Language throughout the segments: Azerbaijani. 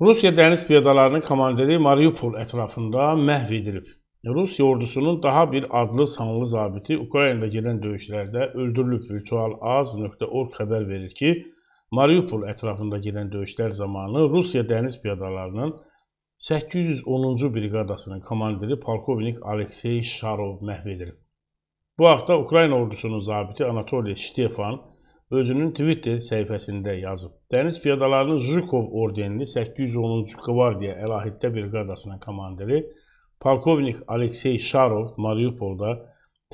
Rusiya dəniz piyadalarının komandiri Mariupol ətrafında məhv edilib. Rusiya ordusunun daha bir adlı sanlı zabiti Ukraynada gedən döyüşlərdə öldürülüb. virtualaz.org xəbər verir ki, Mariupol ətrafında gedən döyüşlər zamanı Rusiya dəniz piyadalarının 810-cu briqadasının komandiri polkovnik Aleksey Şarov məhv edilib. Bu haqda Ukrayna ordusunun zabiti Anatoliy Stefan özünün Twitter səhifəsində yazıb. Dəniz piyadalarının Zhukov ordenli 810-cu Qvardiya Əlahiddə briqadasının komandiri polkovnik Aleksey Şarov Mariupolda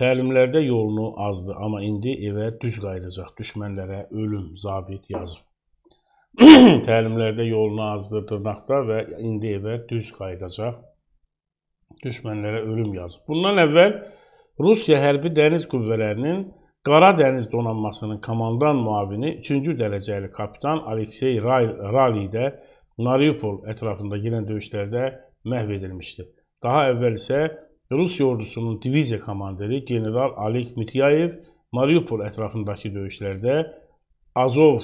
təlimlərdə yolunu azdı, amma indi evə düz qayıdacaq. Düşmənlərə ölüm zabit yazıb. təlimlərdə yolunu azdı dırnaqda və indi evə düz qayıdacaq. Düşmənlərə ölüm yazıb. Bundan əvvəl Rusiya hərbi dəniz qüvvələrinin Qara Dəniz Donanmasının komandan müavini 3-cü dərəcəli kapitan Aleksey Rali də Mariupol ətrafında gedən döyüşlərdə məhv edilmişdi. Daha əvvəl isə Rus ordusunun diviziya komandiri general Alek Mityayev Mariupol ətrafındakı döyüşlərdə Azov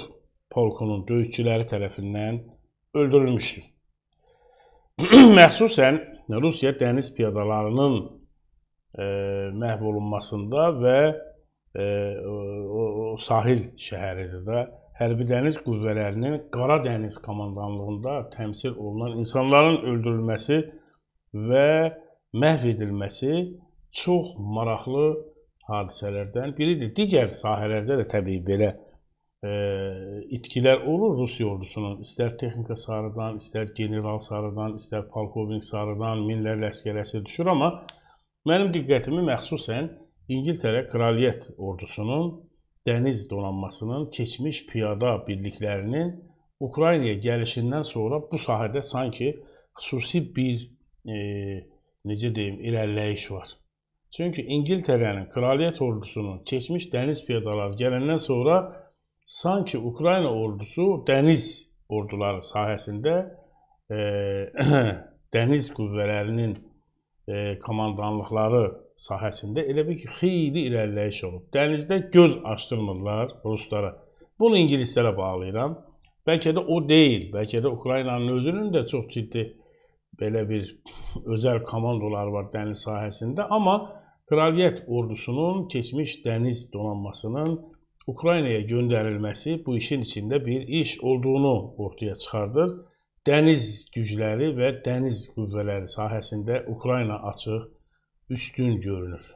polkunun döyüşçüləri tərəfindən öldürülmüşdü. Məxsusən Rusiya dəniz piyadalarının e, məhv olunmasında və E, o, o sahil şəhəridir də. Hərbi Dəniz Qüvvələrinin Qara Dəniz komandanlığında təmsil olunan insanların öldürülməsi və məhv edilməsi çox maraqlı hadisələrdən biridir. Digər sahələrdə də təbii belə e, itkilər olur Rusiya ordusunun. İstər texnika sarıdan, istər general sarıdan, istər polkovnik sarıdan minlərlə əsgər əsir düşür, amma mənim diqqətimi məxsusən İngiltərə Kraliyyət ordusunun dəniz donanmasının keçmiş piyada birliklərinin Ukraynaya gəlişindən sonra bu sahədə sanki xüsusi bir e, necə deyim, irəliləyiş var. Çünki İngiltərənin Kraliyyət ordusunun keçmiş dəniz piyadaları gələndən sonra sanki Ukrayna ordusu dəniz orduları sahəsində e, dəniz qüvvələrinin e, komandanlıqları sahəsində elə bir ki, xeyli irəliləyiş olub. Dənizdə göz açdırmırlar ruslara. Bunu ingilislərə bağlayıram. Bəlkə də o deyil, bəlkə də Ukraynanın özünün də çox ciddi belə bir özəl komandoları var dəniz sahəsində, amma Kraliyyət ordusunun keçmiş dəniz donanmasının Ukraynaya göndərilməsi bu işin içində bir iş olduğunu ortaya çıxardır dəniz gücləri və dəniz qüvvələri sahəsində Ukrayna açıq üstün görünür.